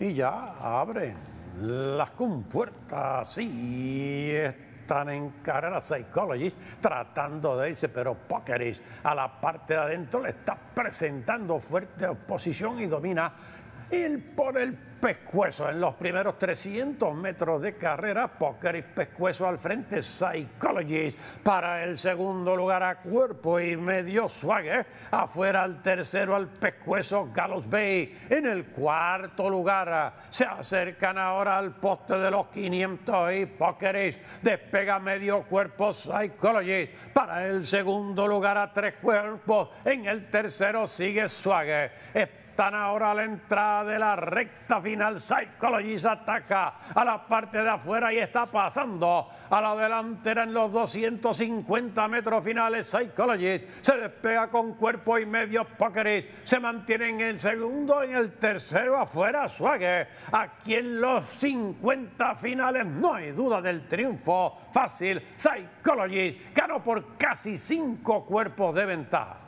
y ya abre las compuertas. Sí, están en la Psychology tratando de irse, pero Pockerish a la parte de adentro le está presentando fuerte oposición y domina y por el pescuezo en los primeros 300 metros de carrera. poker y pescuezo al frente. Psychologist para el segundo lugar a cuerpo y medio swagger. Afuera al tercero al pescuezo Gallows Bay. En el cuarto lugar se acercan ahora al poste de los 500 y pokeris. despega medio cuerpo Psychologist para el segundo lugar a tres cuerpos. En el tercero sigue swagger. Están ahora a la entrada de la recta final. Psychologist ataca a la parte de afuera y está pasando a la delantera en los 250 metros finales. Psychologist se despega con cuerpo y medio. Pokeris se mantiene en el segundo en el tercero afuera. Suague. aquí en los 50 finales. No hay duda del triunfo fácil. Psychologist ganó por casi cinco cuerpos de ventaja.